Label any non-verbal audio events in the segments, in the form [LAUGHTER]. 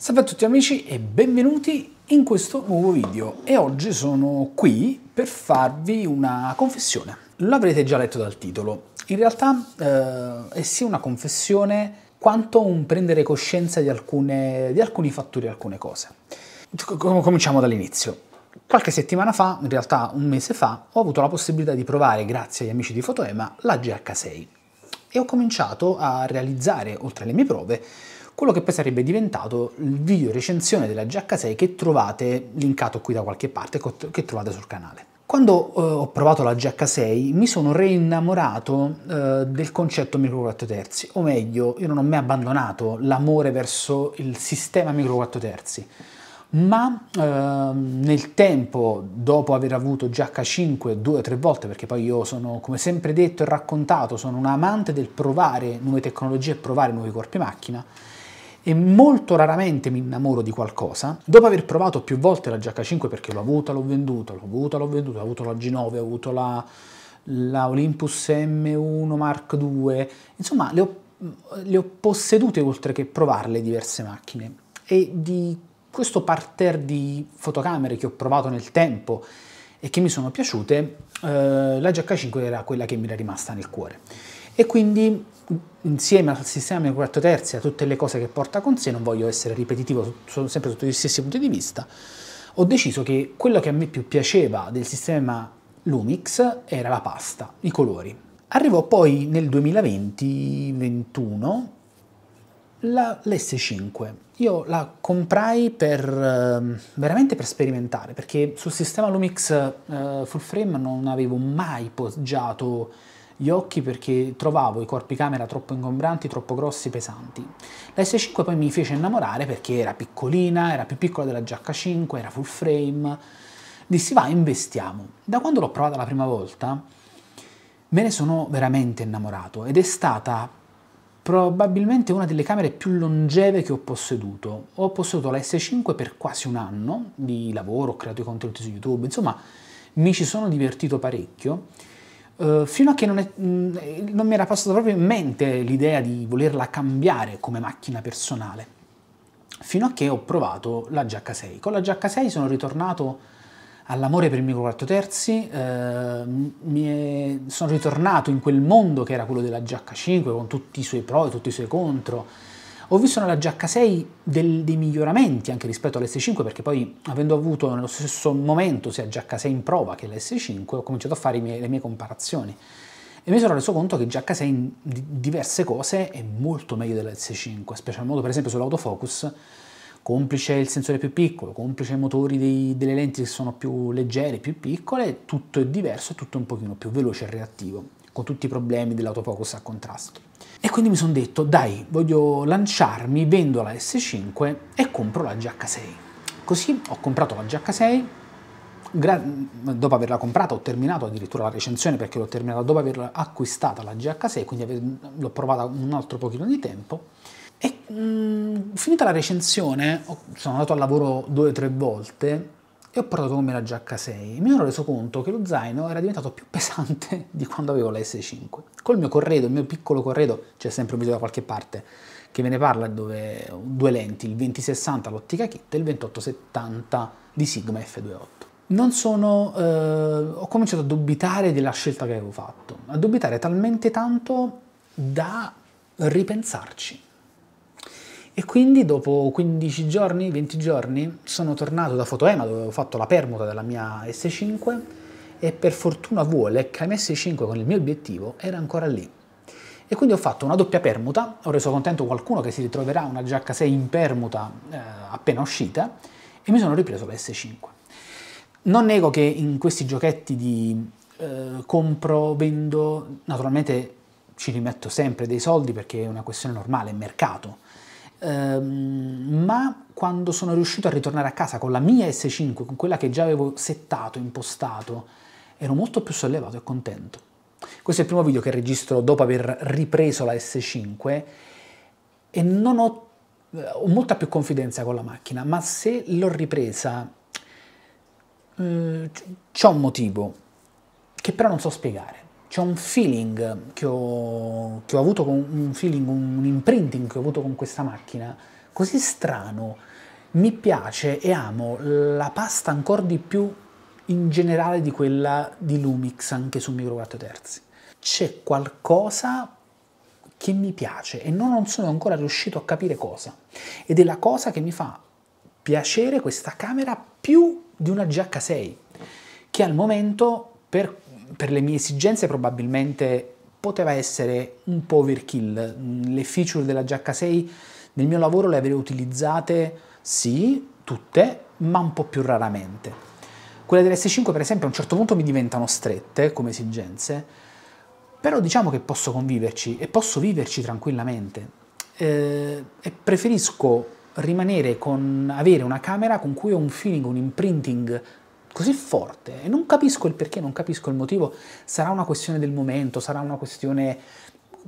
Salve a tutti amici e benvenuti in questo nuovo video e oggi sono qui per farvi una confessione. L'avrete già letto dal titolo, in realtà eh, è sia una confessione quanto un prendere coscienza di, alcune, di alcuni fattori e alcune cose. Cominciamo dall'inizio. Qualche settimana fa, in realtà un mese fa, ho avuto la possibilità di provare, grazie agli amici di Fotoema, la GH6 e ho cominciato a realizzare, oltre alle mie prove, quello che poi sarebbe diventato il video recensione della GH6 che trovate linkato qui da qualche parte, che trovate sul canale. Quando eh, ho provato la GH6 mi sono reinnamorato eh, del concetto micro 4 terzi, o meglio, io non ho mai abbandonato l'amore verso il sistema micro 4 terzi, ma eh, nel tempo, dopo aver avuto GH5 due o tre volte, perché poi io sono, come sempre detto e raccontato, sono un amante del provare nuove tecnologie e provare nuovi corpi macchina, e molto raramente mi innamoro di qualcosa, dopo aver provato più volte la GH5 perché l'ho avuta, l'ho venduta, l'ho avuta, l'ho venduta, ho avuto la G9, ho avuto la, la Olympus M1 Mark II, insomma le ho, le ho possedute oltre che provarle diverse macchine e di questo parterre di fotocamere che ho provato nel tempo e che mi sono piaciute, eh, la GH5 era quella che mi era rimasta nel cuore e quindi insieme al sistema di 4 terzi a tutte le cose che porta con sé, non voglio essere ripetitivo, sono sempre sotto gli stessi punti di vista, ho deciso che quello che a me più piaceva del sistema Lumix era la pasta, i colori. Arrivò poi nel 2020-21 la, l'S5. Io la comprai per, ehm, veramente per sperimentare, perché sul sistema Lumix eh, full frame non avevo mai poggiato gli occhi perché trovavo i corpi camera troppo ingombranti, troppo grossi, pesanti. La S5 poi mi fece innamorare perché era piccolina, era più piccola della giacca 5, era full frame. Dissi va, investiamo. Da quando l'ho provata la prima volta me ne sono veramente innamorato ed è stata probabilmente una delle camere più longeve che ho posseduto. Ho posseduto la S5 per quasi un anno di lavoro, ho creato i contenuti su YouTube, insomma mi ci sono divertito parecchio eh, fino a che non, è, mm, non mi era passata proprio in mente l'idea di volerla cambiare come macchina personale, fino a che ho provato la gh 6. Con la gh 6 sono ritornato all'amore per il micro 4 terzi, eh, sono ritornato in quel mondo che era quello della gh 5 con tutti i suoi pro e tutti i suoi contro, ho visto nella GH6 del, dei miglioramenti anche rispetto all'S5 perché poi avendo avuto nello stesso momento sia GH6 in prova che l'S5 ho cominciato a fare mie, le mie comparazioni e mi sono reso conto che GH6 in diverse cose è molto meglio dell'S5, special modo per esempio sull'autofocus complice il sensore più piccolo, complice i motori dei, delle lenti che sono più leggere, più piccole, tutto è diverso e tutto è un pochino più veloce e reattivo, con tutti i problemi dell'autofocus a contrasto. E quindi mi sono detto, dai, voglio lanciarmi, vendo la S5 e compro la GH6. Così ho comprato la GH6, gra- dopo averla comprata ho terminato addirittura la recensione perché l'ho terminata dopo aver acquistata la GH6, quindi aver- l'ho provata un altro pochino di tempo. E mh, mhmm, finita la recensione, sono andato al lavoro due o tre volte e ho portato con me la giacca 6. Mi ero reso conto che lo zaino era diventato più pesante [LAUGHS] di quando avevo la S5. Col mio corredo, il mio piccolo corredo, c'è sempre un video da qualche parte che ve ne parla, dove ho due lenti, il 2060 l'ottica kit e il 2870 di Sigma F28. Non sono... Eh, ho cominciato a dubitare della scelta che avevo fatto, a dubitare talmente tanto da ripensarci e quindi dopo 15 giorni, 20 giorni, sono tornato da Fotoema dove ho fatto la permuta della mia S5 e per fortuna vuole che la mia S5 con il mio obiettivo era ancora lì. E quindi ho fatto una doppia permuta, ho reso contento qualcuno che si ritroverà una gh 6 in permuta eh, appena uscita e mi sono ripreso la S5. Non nego che in questi giochetti di eh, compro, vendo, naturalmente ci rimetto sempre dei soldi perché è una questione normale, è mercato ehm, ma quando sono riuscito a ritornare a casa con la mia S5, con quella che già avevo settato, impostato, ero molto più sollevato e contento. Questo è il primo video che registro dopo aver ripreso la S5 e non ho, eh, ho molta più confidenza con la macchina, ma se l'ho ripresa eh, c'è un motivo che però non so spiegare c'è un feeling che ho, che ho avuto con un feeling, un imprinting che ho avuto con questa macchina così strano. Mi piace e amo la pasta ancora di più in generale di quella di Lumix anche su micro 4 terzi. C'è qualcosa che mi piace e non sono ancora riuscito a capire cosa. Ed è la cosa che mi fa piacere questa camera più di una GH6, che al momento per per le mie esigenze probabilmente poteva essere un po' overkill. Le feature della giacca 6 nel mio lavoro le avrei utilizzate sì, tutte, ma un po' più raramente. Quelle dell'S5 per esempio a un certo punto mi diventano strette come esigenze, però diciamo che posso conviverci e posso viverci tranquillamente eh, e preferisco rimanere con avere una camera con cui ho un feeling, un imprinting così forte e non capisco il perché, non capisco il motivo, sarà una questione del momento, sarà una questione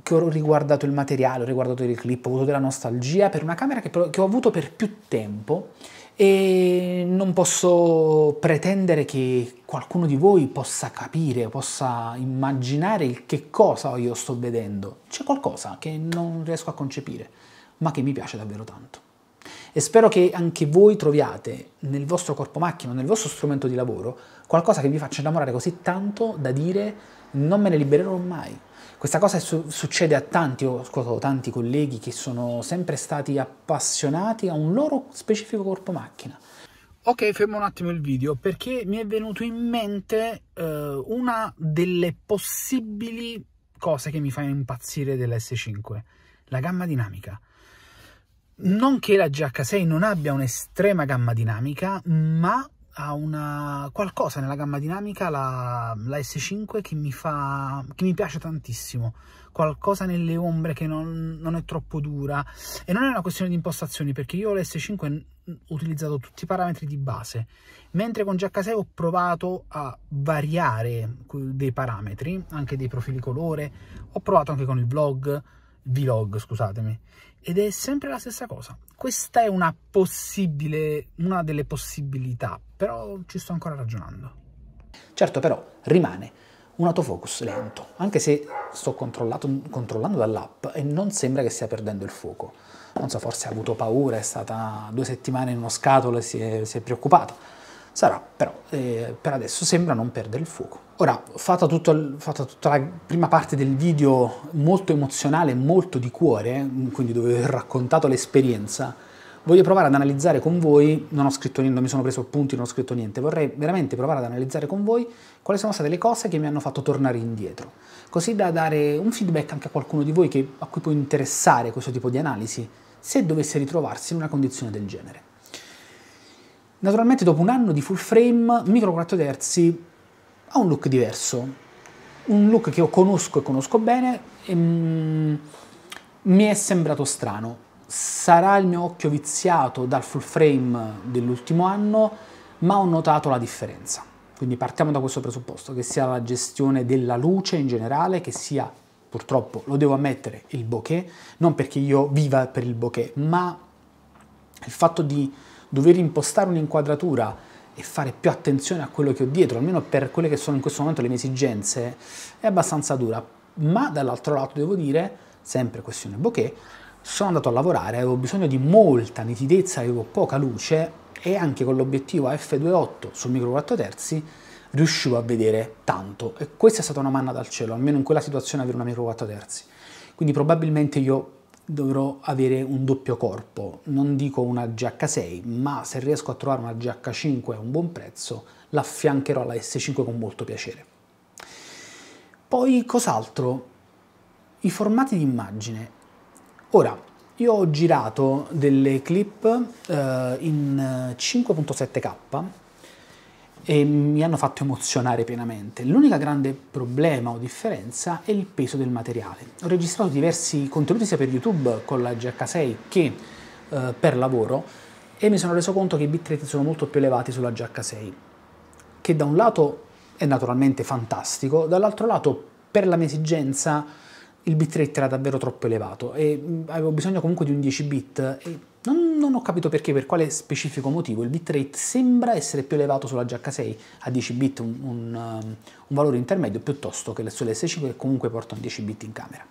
che ho riguardato il materiale, ho riguardato il clip, ho avuto della nostalgia per una camera che, che ho avuto per più tempo e non posso pretendere che qualcuno di voi possa capire, possa immaginare il che cosa io sto vedendo. C'è qualcosa che non riesco a concepire, ma che mi piace davvero tanto e spero che anche voi troviate nel vostro corpo macchina, nel vostro strumento di lavoro, qualcosa che vi faccia innamorare così tanto da dire non me ne libererò mai. Questa cosa su- succede a tanti, ho ascoltato tanti colleghi che sono sempre stati appassionati a un loro specifico corpo macchina. Ok, fermo un attimo il video perché mi è venuto in mente eh, una delle possibili cose che mi fa impazzire dell'S5, la gamma dinamica. Non che la GH6 non abbia un'estrema gamma dinamica, ma ha una qualcosa nella gamma dinamica, la, la S5, che mi, fa, che mi piace tantissimo. Qualcosa nelle ombre che non, non, è troppo dura. E non è una questione di impostazioni, perché io la s 5 ho utilizzato tutti i parametri di base, mentre con GH6 ho provato a variare dei parametri, anche dei profili colore, ho provato anche con il vlog, vlog, scusatemi. Ed è sempre la stessa cosa. Questa è una possibile, una delle possibilità, però ci sto ancora ragionando. Certo però rimane un autofocus lento, anche se sto controllando dall'app e non sembra che stia perdendo il fuoco. Non so, forse ha avuto paura, è stata due settimane in uno scatolo e si è, si è preoccupata Sarà, però eh, per adesso sembra non perdere il fuoco. Ora, fatta, tutto, fatta, tutta la prima parte del video molto emozionale, molto di cuore, quindi dove ho raccontato l'esperienza, voglio provare ad analizzare con voi, non ho scritto niente, non mi sono preso appunti, non ho scritto niente, vorrei veramente provare ad analizzare con voi quali sono state le cose che mi hanno fatto tornare indietro, così da dare un feedback anche a qualcuno di voi che, a cui può interessare questo tipo di analisi, se dovesse ritrovarsi in una condizione del genere. Naturalmente dopo un anno di full frame, micro 4 terzi ha un look diverso, un look che io conosco e conosco bene e mm, mi è sembrato strano. Sarà il mio occhio viziato dal full frame dell'ultimo anno, ma ho notato la differenza. Quindi partiamo da questo presupposto, che sia la gestione della luce in generale, che sia purtroppo, lo devo ammettere, il bokeh, non perché io viva per il bokeh, ma il fatto di dover impostare un'inquadratura e fare più attenzione a quello che ho dietro, almeno per quelle che sono in questo momento le mie esigenze, è abbastanza dura. Ma dall'altro lato devo dire, sempre questione bokeh, sono andato a lavorare, avevo bisogno di molta nitidezza, avevo poca luce e anche con l'obiettivo f2.8 sul micro 4 terzi riuscivo a vedere tanto e questa è stata una manna dal cielo, almeno in quella situazione avere una micro 4 terzi. Quindi probabilmente io dovrò avere un doppio corpo, non dico una GH6, ma se riesco a trovare una GH5 a un buon prezzo, l'affiancherò alla S5 con molto piacere. Poi cos'altro? I formati di immagine. Ora, io ho girato delle clip eh, in 5.7K e mi hanno fatto emozionare pienamente. L'unica grande problema o differenza è il peso del materiale. Ho registrato diversi contenuti sia per YouTube con la GH6 che eh, per lavoro e mi sono reso conto che i bitrate sono molto più elevati sulla GH6, che da un lato è naturalmente fantastico, dall'altro lato per la mia esigenza il bitrate era davvero troppo elevato e mm, avevo bisogno comunque di un 10 bit non, non, ho capito perché, per quale specifico motivo, il bitrate sembra essere più elevato sulla H6 a 10 bit, un, un, um, un valore intermedio, piuttosto che s 5 che comunque portano 10 bit in camera.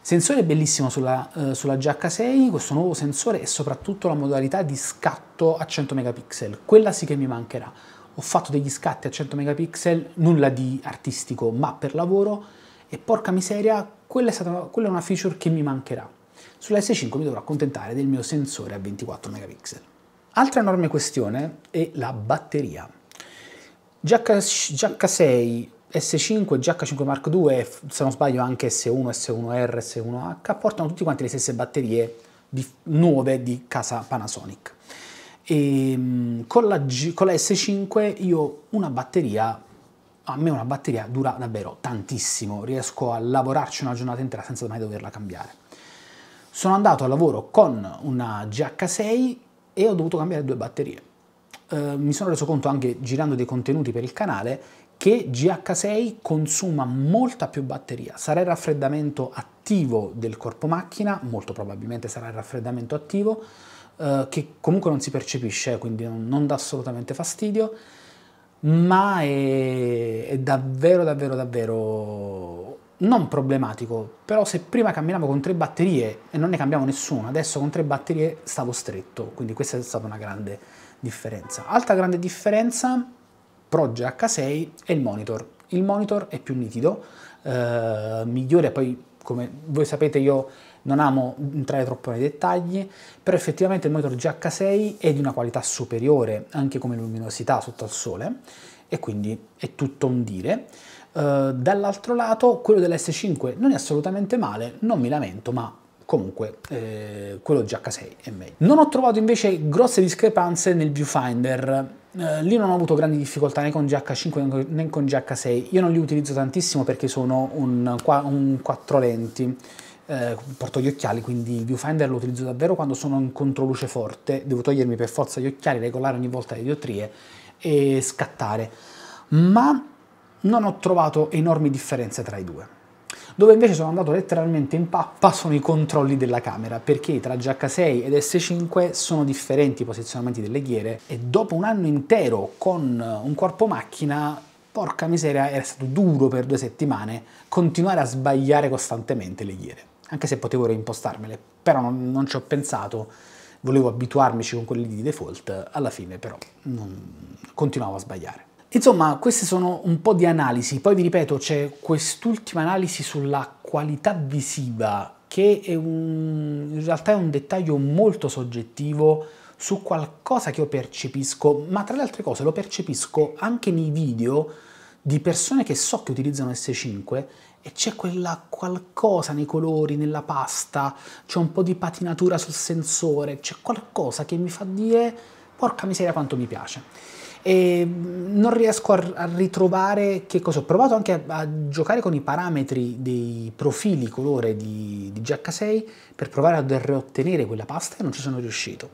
Sensore bellissimo sulla, eh, sulla GH6, questo nuovo sensore e soprattutto la modalità di scatto a 100 megapixel, quella sì che mi mancherà. Ho fatto degli scatti a 100 megapixel, nulla di artistico ma per lavoro e porca miseria, quella è, stata, quella è una feature che mi mancherà sull'S5 mi dovrò accontentare del mio sensore a 24 megapixel. Altra enorme questione è la batteria. GH6 S5, GH5 Mark II, se non sbaglio anche S1, S1R, S1H, portano tutti quanti le stesse batterie di, nuove di casa Panasonic. E, ehm, con, la, con la S5 io una batteria, a me una batteria dura davvero tantissimo, riesco a lavorarci una giornata intera senza mai doverla cambiare sono andato al lavoro con una GH6 e ho dovuto cambiare due batterie. Eh, mi sono reso conto anche girando dei contenuti per il canale che GH6 consuma molta più batteria. Sarà il raffreddamento attivo del corpo macchina, molto probabilmente sarà il raffreddamento attivo, eh, che comunque non si percepisce, eh, quindi non, dà assolutamente fastidio, ma è, è davvero, davvero, davvero non problematico, però se prima camminavo con tre batterie e non ne cambiavo nessuna, adesso con tre batterie stavo stretto, quindi questa è stata una grande differenza. Altra grande differenza, Pro GH6 è il monitor. Il monitor è più nitido, eh, migliore, poi come voi sapete io non amo entrare troppo nei dettagli, però effettivamente il monitor GH6 è di una qualità superiore anche come luminosità sotto al sole e quindi è tutto un dire. Eh, dall'altro lato quello dell'S5 non è assolutamente male, non mi lamento, ma comunque eh, quello GH6 è meglio. Non ho trovato invece grosse discrepanze nel viewfinder, eh, lì non ho avuto grandi difficoltà né con GH5 né con GH6, io non li utilizzo tantissimo perché sono un, un 4 lenti, eh, porto gli occhiali quindi il viewfinder lo utilizzo davvero quando sono in controluce forte, devo togliermi per forza gli occhiali, regolare ogni volta le diotrie e scattare, ma non ho trovato enormi differenze tra i due. Dove invece sono andato letteralmente in pappa sono i controlli della camera, perché tra GH6 ed S5 sono differenti i posizionamenti delle ghiere e dopo un anno intero con eh, un corpo macchina porca miseria, era stato duro per due settimane continuare a sbagliare costantemente le ghiere, anche se potevo reimpostarmele, però non, non ci ho pensato, volevo abituarmici con quelli di default, alla fine però non, continuavo a sbagliare. Insomma, queste sono un po' di analisi, poi vi ripeto c'è quest'ultima analisi sulla qualità visiva che un, in realtà è un dettaglio molto soggettivo su qualcosa che io percepisco, ma tra le altre cose lo percepisco anche nei video di persone che so che utilizzano S5 e c'è quella qualcosa nei colori, nella pasta, c'è un po' di patinatura sul sensore, c'è qualcosa che mi fa dire porca miseria quanto mi piace e mm, non riesco a, ritrovare che cosa ho provato anche a, a giocare con i parametri dei profili colore di, di GH6 per provare a riottenere quella pasta e non ci sono riuscito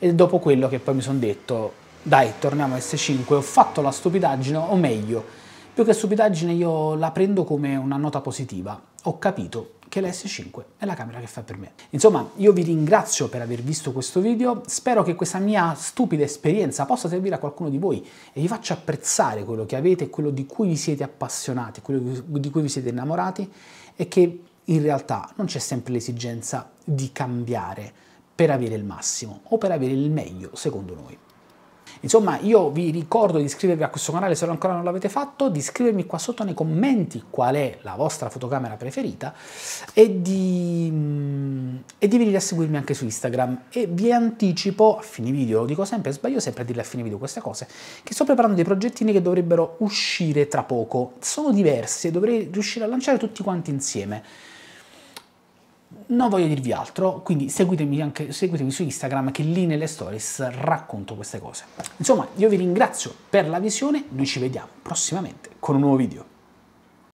e dopo quello che poi mi sono detto dai torniamo a S5 ho fatto la stupidaggine o meglio più che stupidaggine io la prendo come una nota positiva ho capito che l'S5 è la camera che fa per me. Insomma, io vi ringrazio per aver visto questo video, spero che questa mia stupida esperienza possa servire a qualcuno di voi e vi faccia apprezzare quello che avete, quello di cui vi siete appassionati, quello di cui vi siete innamorati e che in realtà non c'è sempre l'esigenza di cambiare per avere il massimo o per avere il meglio secondo noi. Insomma, io vi ricordo di iscrivervi a questo canale se ancora non l'avete fatto, di scrivermi qua sotto nei commenti qual è la vostra fotocamera preferita e di, mm, e di venire a seguirmi anche su Instagram. E vi anticipo, a fine video, lo dico sempre, sbaglio sempre a dirle a fine video queste cose, che sto preparando dei progettini che dovrebbero uscire tra poco. Sono diversi e dovrei riuscire a lanciare tutti quanti insieme non voglio dirvi altro, quindi seguitemi, anche, seguitemi su Instagram che lì nelle stories racconto queste cose. Insomma, io vi ringrazio per la visione, noi ci vediamo prossimamente con un nuovo video.